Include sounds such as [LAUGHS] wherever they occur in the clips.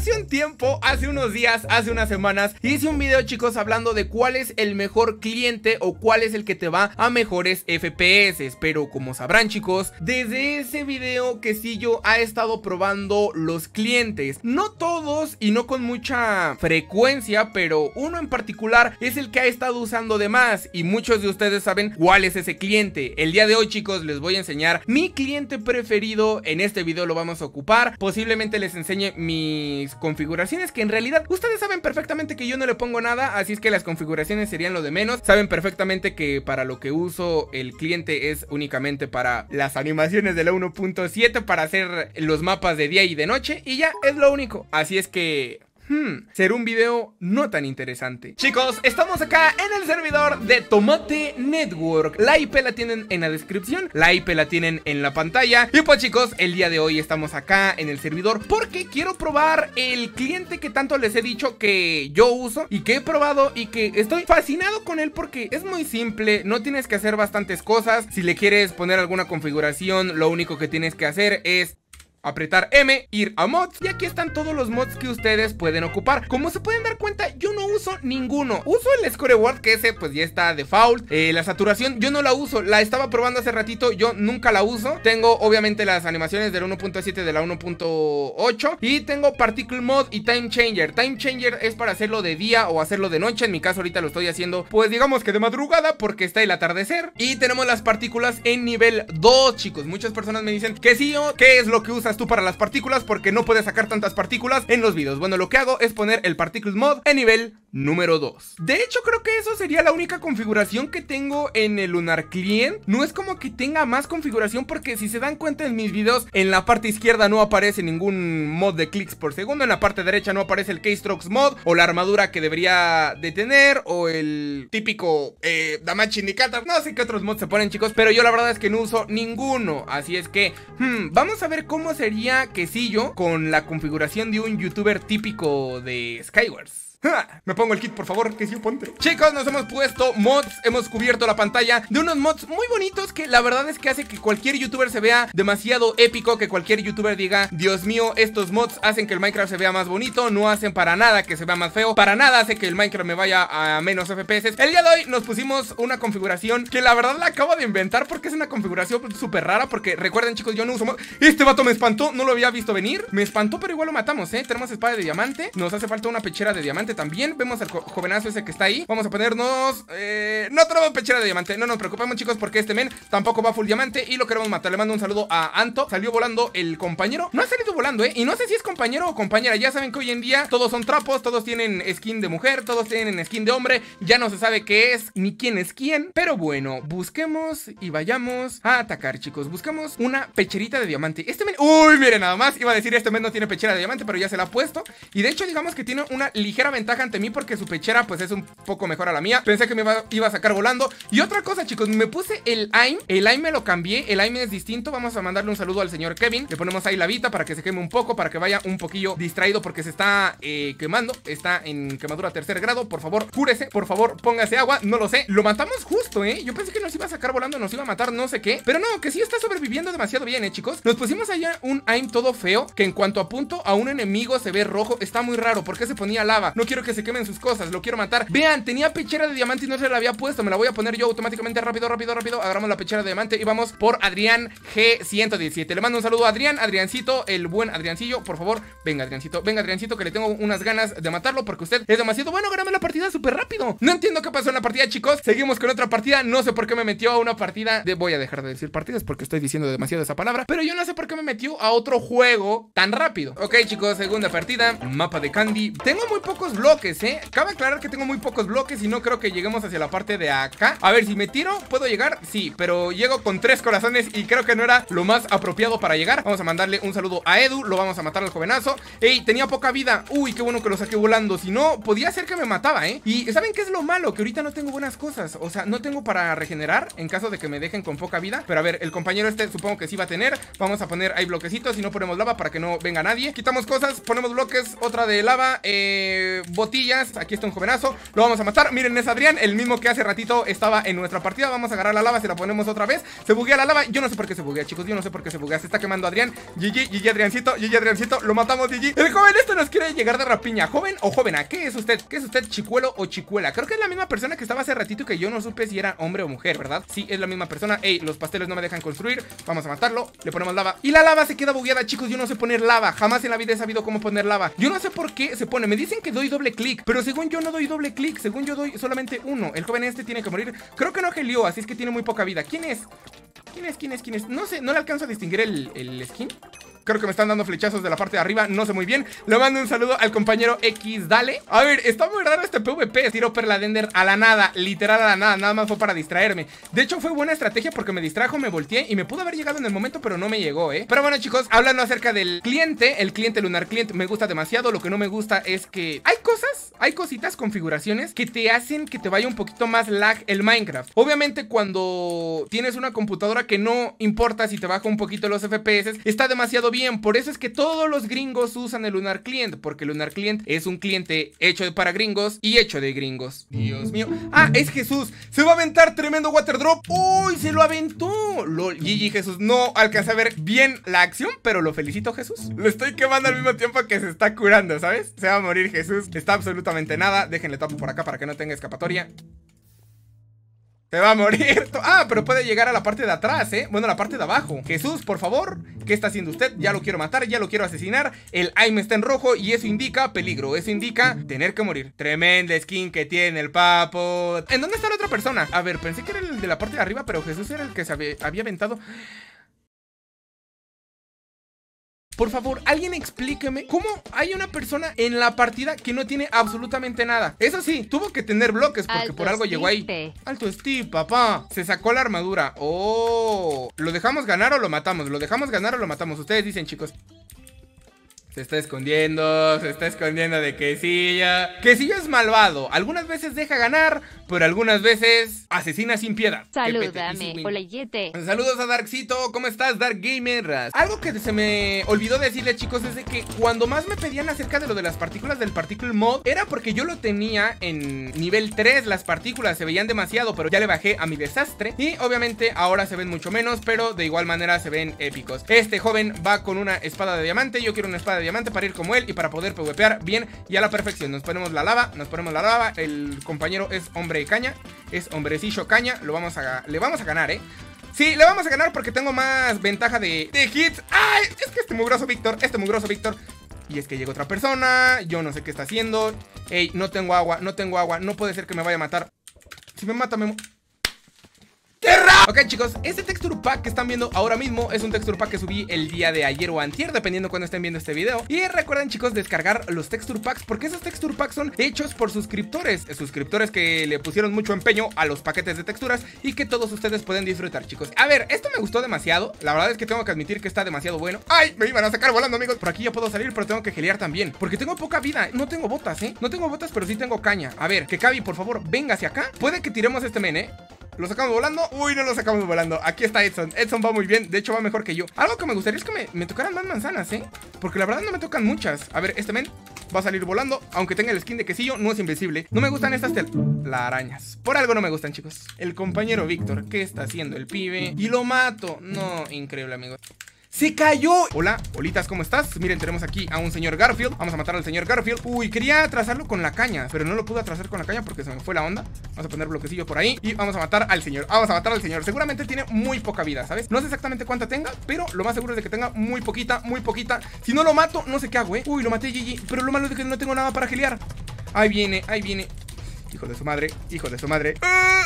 Hace un tiempo, hace unos días, hace unas semanas, hice un video chicos hablando de cuál es el mejor cliente o cuál es el que te va a mejores FPS. Pero como sabrán chicos, desde ese video que sí yo ha estado probando los clientes. No todos y no con mucha frecuencia, pero uno en particular es el que ha estado usando de más. Y muchos de ustedes saben cuál es ese cliente. El día de hoy chicos les voy a enseñar mi cliente preferido. En este video lo vamos a ocupar. Posiblemente les enseñe mi configuraciones que en realidad ustedes saben perfectamente que yo no le pongo nada, así es que las configuraciones serían lo de menos. Saben perfectamente que para lo que uso el cliente es únicamente para las animaciones de la 1.7 para hacer los mapas de día y de noche y ya es lo único. Así es que hmm, será un video no tan interesante. Chicos, estamos acá en el servidor de Tomate Network. La IP la tienen en la descripción, la IP la tienen en la pantalla. Y pues chicos, el día de hoy estamos acá en el servidor porque quiero probar el cliente que tanto les he dicho que yo uso y que he probado y que estoy fascinado con él porque es muy simple, no tienes que hacer bastantes cosas. Si le quieres poner alguna configuración, lo único que tienes que hacer es apretar M, ir a mods y aquí están todos los mods que ustedes pueden ocupar. Como se pueden dar cuenta, yo no uso ninguno. Uso el scoreboard que ese pues ya está default. Eh, la saturación yo no la uso, la estaba probando hace ratito, yo nunca la uso. Tengo obviamente las animaciones del 1.7 de la 1.8 y tengo particle mod y time changer. Time changer es para hacerlo de día o hacerlo de noche, en mi caso ahorita lo estoy haciendo pues digamos que de madrugada porque está el atardecer y tenemos las partículas en nivel 2, chicos. Muchas personas me dicen que sí, o ¿qué es lo que usa tú para las partículas porque no puedes sacar tantas partículas en los videos. Bueno, lo que hago es poner el Particles Mod en nivel número 2. De hecho, creo que eso sería la única configuración que tengo en el Lunar Client. No es como que tenga más configuración porque si se dan cuenta en mis videos, en la parte izquierda no aparece ningún mod de clics por segundo, en la parte derecha no aparece el Keystrokes mod o la armadura que debería de tener o el típico eh, Damage Indicator. No sé qué otros mods se ponen, chicos, pero yo la verdad es que no uso ninguno. Así es que, hmm, vamos a ver cómo se sería Quesillo con la configuración de un youtuber típico de Skywars. Me pongo el kit, por favor, que sí, ponte. Chicos, nos hemos puesto mods, hemos cubierto la pantalla de unos mods muy bonitos que la verdad es que hace que cualquier youtuber se vea demasiado épico, que cualquier youtuber diga, Dios mío, estos mods hacen que el Minecraft se vea más bonito, no hacen para nada que se vea más feo, para nada hace que el Minecraft me vaya a menos FPS. El día de hoy nos pusimos una configuración que la verdad la acabo de inventar porque es una configuración súper rara, porque recuerden chicos, yo no uso mods. Este vato me espantó, no lo había visto venir, me espantó, pero igual lo matamos, ¿eh? Tenemos espada de diamante, nos hace falta una pechera de diamante también Vemos al jovenazo ese que está ahí Vamos a ponernos... Eh, no tenemos pechera de diamante No nos preocupemos chicos porque este men tampoco va full diamante Y lo queremos matar Le mando un saludo a Anto Salió volando el compañero No ha salido volando, eh Y no sé si es compañero o compañera Ya saben que hoy en día todos son trapos Todos tienen skin de mujer Todos tienen skin de hombre Ya no se sabe qué es ni quién es quién Pero bueno, busquemos y vayamos a atacar chicos Buscamos una pecherita de diamante Este men... Uy, miren nada más Iba a decir este men no tiene pechera de diamante Pero ya se la ha puesto Y de hecho digamos que tiene una ligera ventaja ante mí porque su pechera pues es un poco mejor a la mía Pensé que me iba, a sacar volando Y otra cosa chicos, me puse el aim El aim me lo cambié, el aim es distinto Vamos a mandarle un saludo al señor Kevin Le ponemos ahí la vita para que se queme un poco Para que vaya un poquillo distraído porque se está eh, quemando Está en quemadura tercer grado Por favor, cúrese, por favor, póngase agua No lo sé, lo matamos justo, eh Yo pensé que nos iba a sacar volando, nos iba a matar, no sé qué Pero no, que sí está sobreviviendo demasiado bien, eh chicos Nos pusimos allá un aim todo feo Que en cuanto apunto a un enemigo se ve rojo Está muy raro, porque se ponía lava? No quiero que se quemen sus cosas, lo quiero matar Vean, tenía pechera de diamante y no se la había puesto Me la voy a poner yo automáticamente, rápido, rápido, rápido Agarramos la pechera de diamante y vamos por Adrián G117 Le mando un saludo a Adrián, Adriancito, el buen Adriancillo Por favor, venga Adriancito, venga Adriancito Que le tengo unas ganas de matarlo porque usted es demasiado bueno Ganame la partida súper rápido No entiendo qué pasó en la partida, chicos Seguimos con otra partida, no sé por qué me metió a una partida de... Voy a dejar de decir partidas porque estoy diciendo demasiado esa palabra Pero yo no sé por qué me metió a otro juego tan rápido Ok chicos, segunda partida, mapa de Candy Tengo muy pocos bloques, ¿eh? Cabe aclarar que tengo muy pocos bloques y no creo que lleguemos hacia la parte de acá. A ver, si me tiro, ¿puedo llegar? Sí, pero llego con tres corazones y creo que no era lo más apropiado para llegar. Vamos a mandarle un saludo a Edu, lo vamos a matar al jovenazo. Ey, tenía poca vida. Uy, qué bueno que lo saqué volando. Si no, podía ser que me mataba, ¿eh? Y ¿saben qué es lo malo? Que ahorita no tengo buenas cosas. O sea, no tengo para regenerar en caso de que me dejen con poca vida. Pero a ver, el compañero este supongo que sí va a tener. Vamos a poner ahí bloquecitos y no ponemos lava para que no venga nadie. Quitamos cosas, ponemos bloques, otra de lava. Eh, botillas. Aquí está un jovenazo. Lo vamos a matar. Miren, es Adrián, el mismo que hace ratito estaba en nuestra partida. Vamos a agarrar la lava, se la ponemos otra vez. Se buguea la lava. Yo no sé por qué se buguea, chicos. Yo no sé por qué se buguea. Se está quemando Adrián. GG, GG Adriancito, GG Adriancito. Lo matamos, GG. El joven esto nos quiere llegar de rapiña. ¿Joven o jovena? ¿Qué es usted? ¿Qué es usted, chicuelo o chicuela? Creo que es la misma persona que estaba hace ratito y que yo no supe si era hombre o mujer, ¿verdad? Sí, es la misma persona. Ey, los pasteles no me dejan construir. Vamos a matarlo. Le ponemos lava. Y la lava se queda bugueada, chicos. Yo no sé poner lava. Jamás en la vida he sabido cómo poner lava. Yo no sé por qué se pone. Me dicen que doy doble clic. Pero según yo no doy doble clic. Según yo doy solamente uno. El joven este tiene que morir. Creo que no gelió, así es que tiene muy poca vida. ¿Quién es? ¿Quién es? ¿Quién es? ¿Quién es? No sé, no le alcanzo a distinguir el, el skin. Creo que me están dando flechazos de la parte de arriba, no sé muy bien. Le mando un saludo al compañero X, dale. A ver, está muy raro este PvP. Tiro Perla Dender a la nada, literal a la nada. Nada más fue para distraerme. De hecho, fue buena estrategia porque me distrajo, me volteé y me pudo haber llegado en el momento, pero no me llegó, ¿eh? Pero bueno, chicos, hablando acerca del cliente, el cliente Lunar cliente, me gusta demasiado. Lo que no me gusta es que hay cosas hay cositas, configuraciones que te hacen que te vaya un poquito más lag el Minecraft. Obviamente cuando tienes una computadora que no importa si te baja un poquito los FPS, está demasiado bien. Por eso es que todos los gringos usan el Lunar Client, porque Lunar Client es un cliente hecho para gringos y hecho de gringos. Dios mío. Ah, es Jesús. Se va a aventar tremendo water drop. Uy, se lo aventó. Lol, GG Jesús. No alcanza a ver bien la acción, pero lo felicito Jesús. Lo estoy quemando al mismo tiempo que se está curando, ¿sabes? Se va a morir Jesús. Está absolutamente nada. Déjenle tapo por acá para que no tenga escapatoria. Se va a morir. [LAUGHS] Ah, pero puede llegar a la parte de atrás, ¿eh? Bueno, la parte de abajo. Jesús, por favor, ¿qué está haciendo usted? Ya lo quiero matar, ya lo quiero asesinar. El aim está en rojo y eso indica peligro. Eso indica tener que morir. Tremenda skin que tiene el papo. ¿En dónde está la otra persona? A ver, pensé que era el de la parte de arriba, pero Jesús era el que se había aventado. Por favor, alguien explíqueme cómo hay una persona en la partida que no tiene absolutamente nada. Eso sí, tuvo que tener bloques porque por algo llegó ahí. Alto Steve, papá. Se sacó la armadura. Oh, ¿lo dejamos ganar o lo matamos? ¿Lo dejamos ganar o lo matamos? Ustedes dicen, chicos. Se está escondiendo, se está escondiendo de Quesilla. Quesillo es malvado. Algunas veces deja ganar, pero algunas veces asesina sin piedad. Saludame, oleyete Saludos a Darkcito. ¿Cómo estás, Dark Gamer? Algo que se me olvidó decirle, chicos, es de que cuando más me pedían acerca de lo de las partículas del Particle Mod, era porque yo lo tenía en nivel 3. Las partículas se veían demasiado, pero ya le bajé a mi desastre. Y obviamente ahora se ven mucho menos, pero de igual manera se ven épicos. Este joven va con una espada de diamante. Yo quiero una espada diamante para ir como él y para poder PvPear bien y a la perfección. Nos ponemos la lava, nos ponemos la lava. El compañero es hombre caña, es hombrecillo caña. Lo vamos a, le vamos a ganar, ¿eh? Sí, le vamos a ganar porque tengo más ventaja de, de hits. ¡Ay! Es que este mugroso Víctor, este mugroso Víctor y es que llega otra persona, yo no sé qué está haciendo. Ey, no tengo agua, no tengo agua, no puede ser que me vaya a matar. Si me mata, me... ¡Qué Ok chicos, este texture pack que están viendo ahora mismo es un texture pack que subí el día de ayer o antier, dependiendo cuando estén viendo este video. Y recuerden chicos descargar los texture packs porque esos texture packs son hechos por suscriptores, suscriptores que le pusieron mucho empeño a los paquetes de texturas y que todos ustedes pueden disfrutar chicos. A ver, esto me gustó demasiado, la verdad es que tengo que admitir que está demasiado bueno. ¡Ay! Me iban a sacar volando amigos, por aquí yo puedo salir pero tengo que gelear también porque tengo poca vida, no tengo botas, ¿eh? No tengo botas pero sí tengo caña. A ver, que Cavi por favor venga hacia acá. Puede que tiremos este men, ¿eh? Lo sacamos volando. Uy, no lo sacamos volando. Aquí está Edson. Edson va muy bien. De hecho, va mejor que yo. Algo que me gustaría es que me, me tocaran más manzanas, ¿eh? Porque la verdad no me tocan muchas. A ver, este men va a salir volando. Aunque tenga el skin de quesillo, no es invisible. No me gustan estas las arañas. Por algo no me gustan, chicos. El compañero Víctor. ¿Qué está haciendo el pibe? Y lo mato. No, increíble, amigo ¡Se cayó! Hola, bolitas, ¿cómo estás? Miren, tenemos aquí a un señor Garfield. Vamos a matar al señor Garfield. Uy, quería trazarlo con la caña, pero no lo pude trazar con la caña porque se me fue la onda. Vamos a poner bloquecillo por ahí y vamos a matar al señor. Ah, vamos a matar al señor. Seguramente tiene muy poca vida, ¿sabes? No sé exactamente cuánta tenga, pero lo más seguro es de que tenga muy poquita, muy poquita. Si no lo mato, no sé qué hago, ¿eh? Uy, lo maté, Gigi, Pero lo malo es que no tengo nada para gelear. Ahí viene, ahí viene. Hijo de su madre, hijo de su madre. ¡Ah!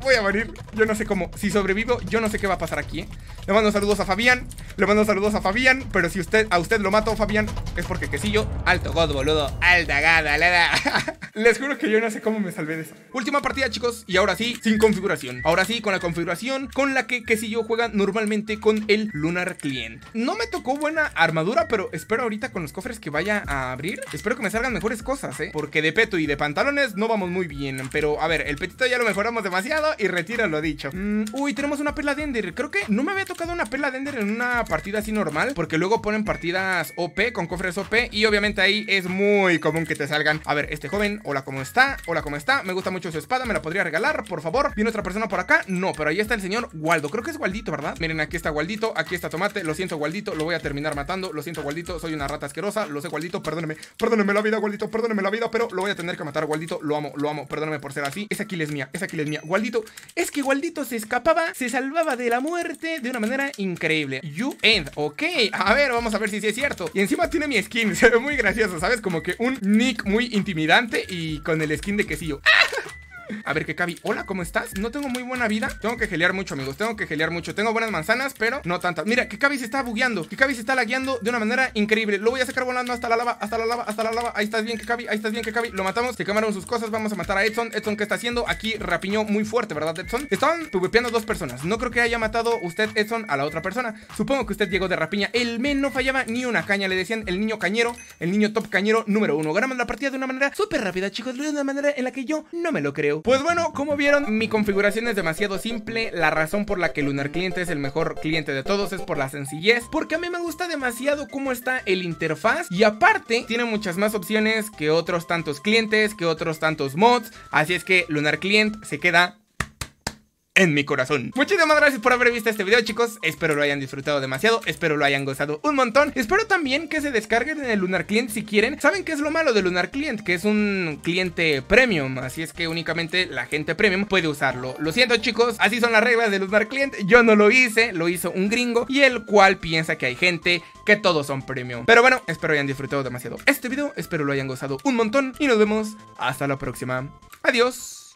Voy a morir, yo no sé cómo Si sobrevivo, yo no sé qué va a pasar aquí ¿eh? Le mando saludos a Fabián, le mando saludos a Fabián Pero si usted a usted lo mato, Fabián Es porque yo, alto god, boludo Alta gada, la. [LAUGHS] Les juro que yo no sé cómo me salvé de eso. Última partida, chicos, y ahora sí, sin configuración. Ahora sí, con la configuración con la que, que si yo juega normalmente con el Lunar Client. No me tocó buena armadura, pero espero ahorita con los cofres que vaya a abrir. Espero que me salgan mejores cosas, ¿eh? Porque de peto y de pantalones no vamos muy bien. Pero, a ver, el petito ya lo mejoramos demasiado y retira lo dicho. Mm, uy, tenemos una perla de Ender. Creo que no me había tocado una perla de Ender en una partida así normal, porque luego ponen partidas OP con cofres OP y obviamente ahí es muy común que te salgan. A ver, este joven Hola, ¿cómo está? Hola, ¿cómo está? Me gusta mucho su espada, me la podría regalar, por favor. ¿Viene otra persona por acá? No, pero ahí está el señor Waldo. Creo que es Waldito, ¿verdad? Miren, aquí está Waldito, aquí está Tomate. Lo siento, Waldito, lo voy a terminar matando. Lo siento, Waldito, soy una rata asquerosa. Lo sé, Waldito, perdóneme. Perdóneme la vida, Waldito, perdóneme la vida, pero lo voy a tener que matar, Waldito. Lo amo, lo amo, perdóneme por ser así. Esa aquí es mía, esa aquí es mía. Waldito, es que Waldito se escapaba, se salvaba de la muerte de una manera increíble. You end, ok. A ver, vamos a ver si sí es cierto. Y encima tiene mi skin, [LAUGHS] se ve muy gracioso, ¿sabes? Como que un nick muy intimidante y y con el skin de quesillo. ¡Ah! A ver, que hola, ¿cómo estás? No tengo muy buena vida. Tengo que gelear mucho, amigos. Tengo que gelear mucho. Tengo buenas manzanas, pero no tantas. Mira, que se está bugueando. Que se está lagueando de una manera increíble. Lo voy a sacar volando hasta la lava, hasta la lava, hasta la lava. Ahí estás bien, que Ahí estás bien, que Lo matamos. Se quemaron sus cosas. Vamos a matar a Edson. Edson, ¿qué está haciendo? Aquí rapiñó muy fuerte, ¿verdad, Edson? Estaban tubepeando dos personas. No creo que haya matado usted, Edson, a la otra persona. Supongo que usted llegó de rapiña. El men no fallaba ni una caña. Le decían el niño cañero, el niño top cañero número uno. Ganamos la partida de una manera súper rápida, chicos. De una manera en la que yo no me lo creo. Pues bueno, como vieron, mi configuración es demasiado simple. La razón por la que Lunar Client es el mejor cliente de todos es por la sencillez. Porque a mí me gusta demasiado cómo está el interfaz. Y aparte, tiene muchas más opciones que otros tantos clientes, que otros tantos mods. Así es que Lunar Client se queda en mi corazón. Muchísimas gracias por haber visto este video, chicos. Espero lo hayan disfrutado demasiado. Espero lo hayan gozado un montón. Espero también que se descarguen en el Lunar Client si quieren. ¿Saben qué es lo malo de Lunar Client? Que es un cliente premium. Así es que únicamente la gente premium puede usarlo. Lo siento, chicos. Así son las reglas de Lunar Client. Yo no lo hice. Lo hizo un gringo. Y el cual piensa que hay gente que todos son premium. Pero bueno, espero hayan disfrutado demasiado este video. Espero lo hayan gozado un montón. Y nos vemos hasta la próxima. Adiós.